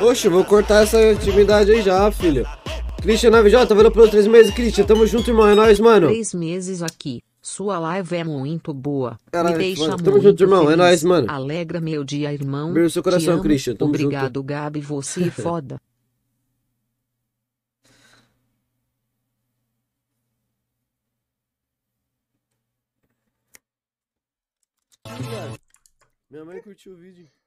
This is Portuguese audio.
Oxe, vou cortar essa intimidade aí já, filho. Christian 9J, tá valeu pelos três meses, Christian. Tamo junto, irmão. É nóis, mano. Três meses aqui. Sua live é muito boa. Caralho, Me deixa mano. Tamo muito junto, irmão. É feliz. É nóis, mano. Alegra meu dia, irmão. Beijo seu coração, amo. Christian. Tamo Obrigado, junto. Gabi. Você é foda. Minha mãe curtiu o vídeo.